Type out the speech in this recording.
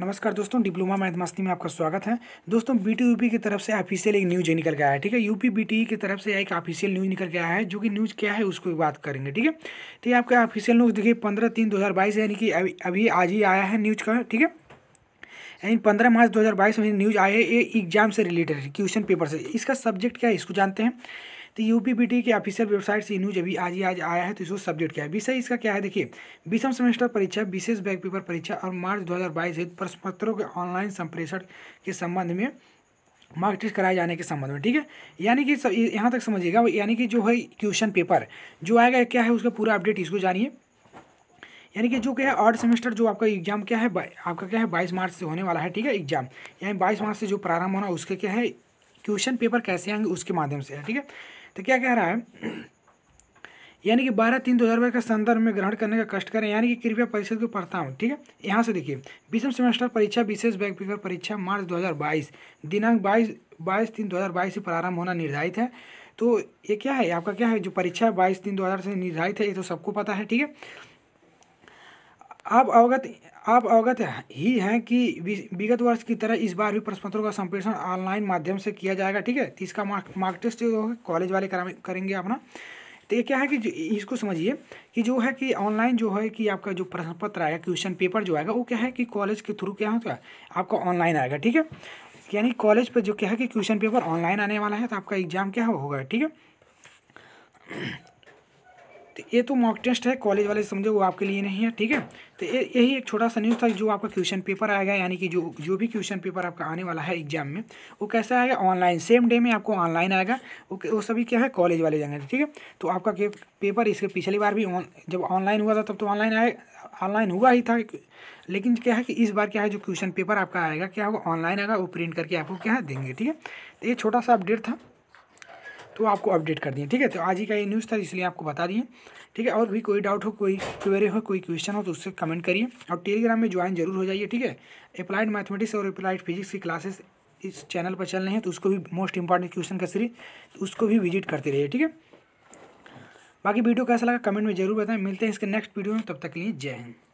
नमस्कार दोस्तों diploma math मस्ती में आपका स्वागत है दोस्तों बी टी यूपी की तरफ से ऑफिशियल एक न्यूज निकल गया है ठीक है यूपी बी टी की तरफ से एक ऑफिशियल न्यूज निकल गया है जो कि न्यूज क्या है उसको बात करेंगे ठीक है तो ये आपका ऑफिशियल न्यूज देखिए पंद्रह तीन दो हज़ार बाईस यानी कि अभी आज ही आया है न्यूज का ठीक है यानी पंद्रह मार्च दो हज़ार बाईस में न्यूज आया है ये एग्जाम से रिलेटेड क्वेश्चन पेपर से इसका सब्जेक्ट क्या है इसको जानते हैं तो यू के ऑफिशियल वेबसाइट से न्यूज अभी आज ही आज आया है तो इसको सब्जेक्ट क्या है विषय इसका क्या है देखिए बीसम सेमेस्टर परीक्षा विशेष बैक पेपर परीक्षा और मार्च दो प्रश्न पत्रों के ऑनलाइन संप्रेषण के संबंध में मार्क टेस्ट कराए जाने के संबंध में ठीक है यानी कि यहाँ तक समझिएगा यानी कि जो है क्वेश्चन पेपर जो आएगा क्या है उसका पूरा अपडेट इसको जानिए यानी कि जो क्या है आर्ट सेमेस्टर जो आपका एग्जाम क्या है आपका क्या है बाईस मार्च से होने वाला है ठीक है एग्जाम यानी बाईस मार्च से जो प्रारंभ होना उसके क्या है क्वेश्चन पेपर कैसे आएंगे उसके माध्यम से ठीक है तो क्या कह रहा है यानी कि बारह तीन दो हज़ार बाईस के संदर्भ में ग्रहण करने का कष्ट करें यानी कि कृपया परिषद को पढ़ता हूँ ठीक है यहाँ से देखिए बीसम सेमेस्टर परीक्षा विशेष बैक पेपर परीक्षा मार्च 2022 दिनांक 22 बाईस तीन 2022 से प्रारंभ होना निर्धारित है तो ये क्या है आपका क्या है जो परीक्षा बाईस तीन दो हज़ार से निर्धारित है ये तो सबको पता है ठीक है आप अवगत आप अवगत ही हैं कि विगत वर्ष की तरह इस बार भी प्रश्नपत्रों का संप्रेषण ऑनलाइन माध्यम से किया जाएगा ठीक है तो इसका मार्क मार्क टेस्ट जो है कॉलेज वाले करेंगे अपना तो ये क्या है कि इसको समझिए कि जो है कि ऑनलाइन जो है कि आपका जो प्रश्न पत्र आएगा क्वेश्चन पेपर जो आएगा वो क्या है कि कॉलेज के थ्रू क्या होता है आपका ऑनलाइन आएगा ठीक है यानी कॉलेज पर जो क्या है कि क्वेश्चन पेपर ऑनलाइन आने वाला है तो आपका एग्जाम क्या होगा ठीक है तो ये तो मॉक टेस्ट है कॉलेज वाले समझो वो आपके लिए नहीं है ठीक है तो यही एक छोटा सा न्यूज़ था जो आपका क्वेश्चन पेपर आएगा यानी कि जो जो भी क्वेश्चन पेपर आपका आने वाला है एग्जाम में वो कैसे आएगा ऑनलाइन सेम डे में आपको ऑनलाइन आएगा वो वो सभी क्या है कॉलेज वाले जाएंगे ठीक है तो आपका पेपर इसके पिछली बार भी ऑन जब ऑनलाइन हुआ था तब तो ऑनलाइन आए ऑनलाइन हुआ ही था लेकिन क्या है कि इस बार क्या है जो क्वेश्चन पेपर आपका आएगा क्या होगा ऑनलाइन आएगा वो प्रिंट करके आपको क्या है देंगे ठीक है तो ये छोटा सा अपडेट था तो आपको अपडेट कर दिए ठीक है तो आज ही का ये न्यूज़ था इसलिए आपको बता दिए ठीक है और भी कोई डाउट हो कोई क्वेरी हो कोई क्वेश्चन हो तो उससे कमेंट करिए और टेलीग्राम में ज्वाइन जरूर हो जाइए ठीक है अप्लाइड मैथमेटिक्स और अप्लाइड फिजिक्स की क्लासेस इस चैनल पर चल रहे हैं तो उसको भी मोस्ट इंपॉर्टेंट क्वेश्चन का सीरीज तो उसको भी विजिट करते रहिए ठीक है बाकी वीडियो कैसा लगा कमेंट में जरूर बताएं मिलते हैं इसके नेक्स्ट वीडियो में तब तक के लिए जय हिंद